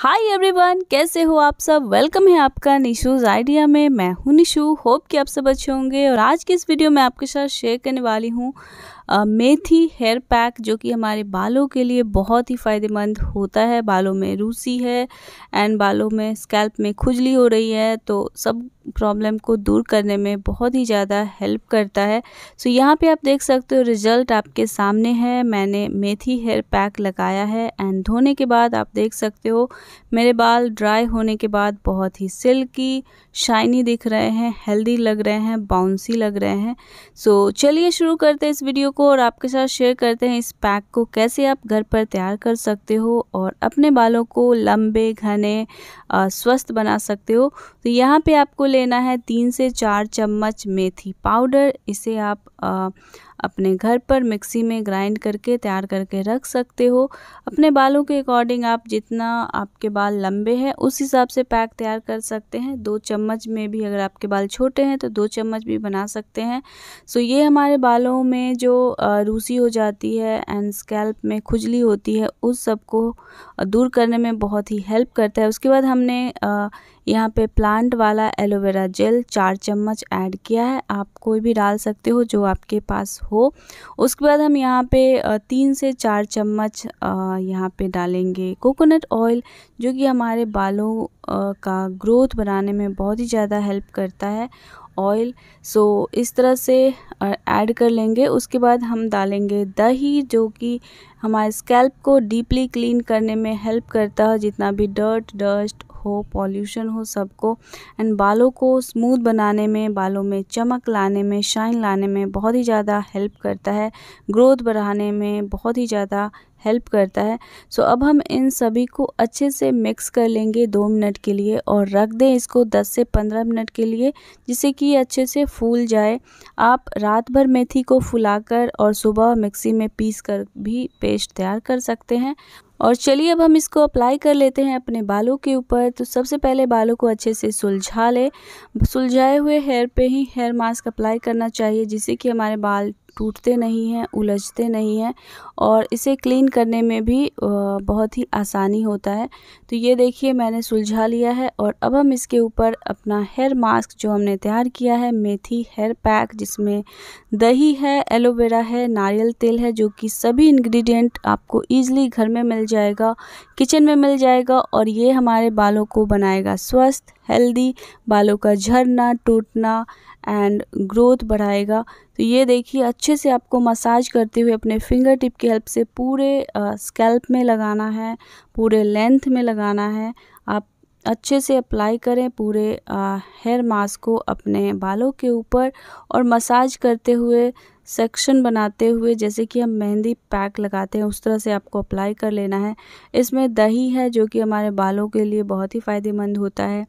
hi everyone कैसे हो आप सब वेलकम है आपका निशूज़ आइडिया में मैं हूं निशू होप कि आप सब अच्छे होंगे और आज की इस वीडियो में आपके साथ शेयर करने वाली हूं मेथी हेयर पैक जो कि हमारे बालों के लिए बहुत ही फ़ायदेमंद होता है बालों में रूसी है एंड बालों में स्कैल्प में खुजली हो रही है तो सब प्रॉब्लम को दूर करने में बहुत ही ज़्यादा हेल्प करता है सो so, यहाँ पे आप देख सकते हो रिज़ल्ट आपके सामने है मैंने मेथी हेयर पैक लगाया है एंड धोने के बाद आप देख सकते हो मेरे बाल ड्राई होने के बाद बहुत ही सिल्की शाइनी दिख रहे हैं हेल्दी लग रहे हैं बाउंसी लग रहे हैं सो so, चलिए शुरू करते हैं इस वीडियो को और आपके साथ शेयर करते हैं इस पैक को कैसे आप घर पर तैयार कर सकते हो और अपने बालों को लंबे घने स्वस्थ बना सकते हो तो यहाँ पर आपको ले लेना है तीन से चार चम्मच मेथी पाउडर इसे आप अपने घर पर मिक्सी में ग्राइंड करके तैयार करके रख सकते हो अपने बालों के अकॉर्डिंग आप जितना आपके बाल लंबे हैं उस हिसाब से पैक तैयार कर सकते हैं दो चम्मच में भी अगर आपके बाल छोटे हैं तो दो चम्मच भी बना सकते हैं सो ये हमारे बालों में जो रूसी हो जाती है एंड स्कैल्प में खुजली होती है उस सब को दूर करने में बहुत ही हेल्प करता है उसके बाद हमने यहाँ पे प्लांट वाला एलोवेरा जेल चार चम्मच ऐड किया है आप कोई भी डाल सकते हो जो आपके पास हो उसके बाद हम यहाँ पे तीन से चार चम्मच यहाँ पे डालेंगे कोकोनट ऑयल जो कि हमारे बालों का ग्रोथ बनाने में बहुत ही ज़्यादा हेल्प करता है ऑयल सो इस तरह से ऐड कर लेंगे उसके बाद हम डालेंगे दही जो कि हमारे स्कैल्प को डीपली क्लीन करने में हेल्प करता है जितना भी डर्ट डस्ट हो पॉल्यूशन हो सबको एंड बालों को स्मूथ बनाने में बालों में चमक लाने में शाइन लाने में बहुत ही ज़्यादा हेल्प करता है ग्रोथ बढ़ाने में बहुत ही ज़्यादा हेल्प करता है सो so, अब हम इन सभी को अच्छे से मिक्स कर लेंगे दो मिनट के लिए और रख दें इसको 10 से 15 मिनट के लिए जिससे कि अच्छे से फूल जाए आप रात भर मेथी को फुलाकर और सुबह मिक्सी में पीस कर भी पेस्ट तैयार कर सकते हैं और चलिए अब हम इसको अप्लाई कर लेते हैं अपने बालों के ऊपर तो सबसे पहले बालों को अच्छे से सुलझा ले सुलझाए हुए हेयर पे ही हेयर मास्क अप्लाई करना चाहिए जिससे कि हमारे बाल टूटते नहीं हैं उलझते नहीं हैं और इसे क्लीन करने में भी बहुत ही आसानी होता है तो ये देखिए मैंने सुलझा लिया है और अब हम इसके ऊपर अपना हेयर मास्क जो हमने तैयार किया है मेथी हेयर पैक जिसमें दही है एलोवेरा है नारियल तेल है जो कि सभी इंग्रेडिएंट आपको ईजिली घर में मिल जाएगा किचन में मिल जाएगा और ये हमारे बालों को बनाएगा स्वस्थ हेल्दी बालों का झड़ना टूटना एंड ग्रोथ बढ़ाएगा तो ये देखिए अच्छे से आपको मसाज करते हुए अपने फिंगर टिप की हेल्प से पूरे स्कैल्प में लगाना है पूरे लेंथ में लगाना है आप अच्छे से अप्लाई करें पूरे हेयर मास्क को अपने बालों के ऊपर और मसाज करते हुए सेक्शन बनाते हुए जैसे कि हम मेहंदी पैक लगाते हैं उस तरह से आपको अप्लाई कर लेना है इसमें दही है जो कि हमारे बालों के लिए बहुत ही फ़ायदेमंद होता है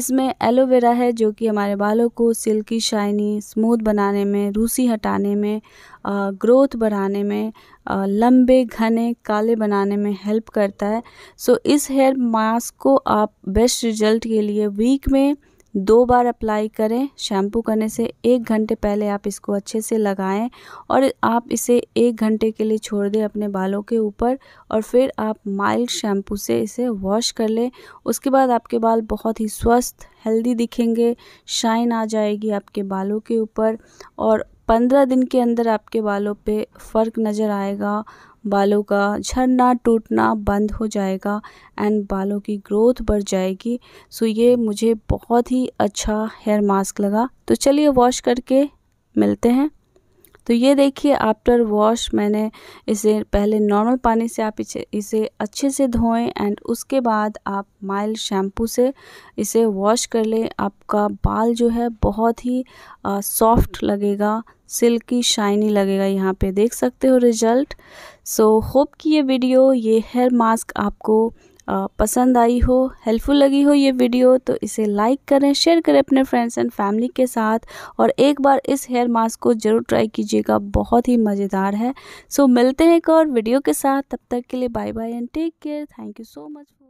इसमें एलोवेरा है जो कि हमारे बालों को सिल्की शाइनी स्मूथ बनाने में रूसी हटाने में ग्रोथ बढ़ाने में लंबे घने काले बनाने में हेल्प करता है सो इस हेयर मास्क को आप बेस्ट रिजल्ट के लिए वीक में दो बार अप्लाई करें शैम्पू करने से एक घंटे पहले आप इसको अच्छे से लगाएं और आप इसे एक घंटे के लिए छोड़ दें अपने बालों के ऊपर और फिर आप माइल्ड शैम्पू से इसे वॉश कर लें उसके बाद आपके बाल बहुत ही स्वस्थ हेल्दी दिखेंगे शाइन आ जाएगी आपके बालों के ऊपर और पंद्रह दिन के अंदर आपके बालों पर फ़र्क नज़र आएगा बालों का झड़ना टूटना बंद हो जाएगा एंड बालों की ग्रोथ बढ़ जाएगी सो ये मुझे बहुत ही अच्छा हेयर मास्क लगा तो चलिए वॉश करके मिलते हैं तो ये देखिए आफ्टर वॉश मैंने इसे पहले नॉर्मल पानी से आप इसे अच्छे से धोएं एंड उसके बाद आप माइल्ड शैम्पू से इसे वॉश कर लें आपका बाल जो है बहुत ही सॉफ्ट लगेगा सिल्की शाइनी लगेगा यहाँ पे देख सकते हो रिजल्ट सो होप कि ये वीडियो ये हेयर मास्क आपको पसंद आई हो हेल्पफुल लगी हो ये वीडियो तो इसे लाइक करें शेयर करें अपने फ्रेंड्स एंड फैमिली के साथ और एक बार इस हेयर मास्क को ज़रूर ट्राई कीजिएगा बहुत ही मज़ेदार है सो मिलते हैं एक और वीडियो के साथ तब तक के लिए bye bye and take care thank you so much